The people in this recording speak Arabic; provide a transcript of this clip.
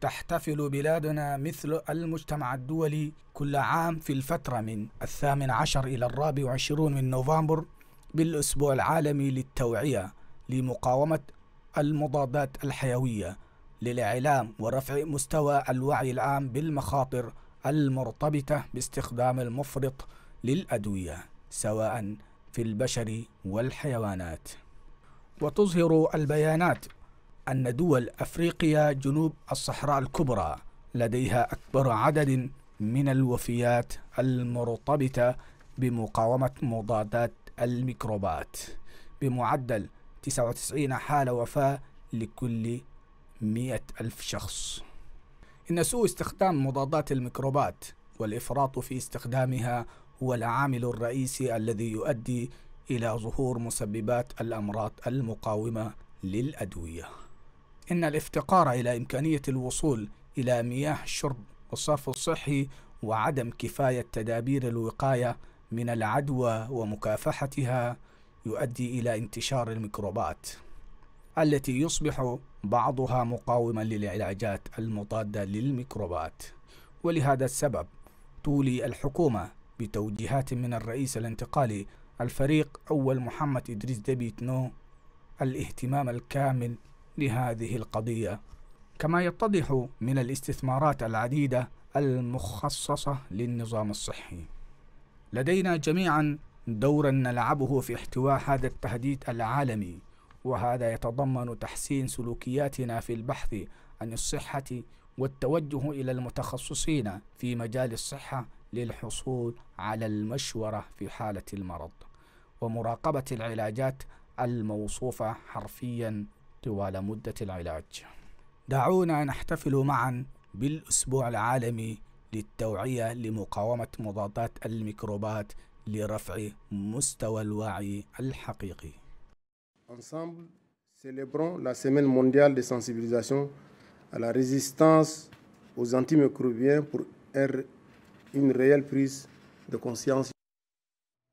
تحتفل بلادنا مثل المجتمع الدولي كل عام في الفترة من الثامن عشر إلى الرابع وعشرون من نوفمبر بالأسبوع العالمي للتوعية لمقاومة المضادات الحيوية للإعلام ورفع مستوى الوعي العام بالمخاطر المرتبطة باستخدام المفرط للأدوية سواء في البشر والحيوانات وتظهر البيانات أن دول أفريقيا جنوب الصحراء الكبرى لديها أكبر عدد من الوفيات المرتبطة بمقاومة مضادات الميكروبات بمعدل 99 حالة وفاة لكل 100 ألف شخص إن سوء استخدام مضادات الميكروبات والإفراط في استخدامها هو العامل الرئيسي الذي يؤدي إلى ظهور مسببات الأمراض المقاومة للأدوية. إن الافتقار إلى إمكانية الوصول إلى مياه الشرب والصرف الصحي وعدم كفاية تدابير الوقاية من العدوى ومكافحتها يؤدي إلى انتشار الميكروبات التي يصبح بعضها مقاوما للعلاجات المضادة للميكروبات ولهذا السبب تولي الحكومة بتوجيهات من الرئيس الانتقالي الفريق أول محمد إدريس نو الاهتمام الكامل لهذه القضية كما يتضح من الاستثمارات العديدة المخصصة للنظام الصحي لدينا جميعا دورا نلعبه في احتواء هذا التهديد العالمي وهذا يتضمن تحسين سلوكياتنا في البحث عن الصحة والتوجه إلى المتخصصين في مجال الصحة للحصول على المشورة في حالة المرض ومراقبة العلاجات الموصوفة حرفيا طوال مدة العلاج. دعونا نحتفل معا بالأسبوع العالمي للتوعية لمقاومة مضادات الميكروبات لرفع مستوى الوعي الحقيقي. Ensemble, célébrons la semaine mondiale de sensibilisation à la résistance aux antimicrobiens pour une réelle prise de conscience.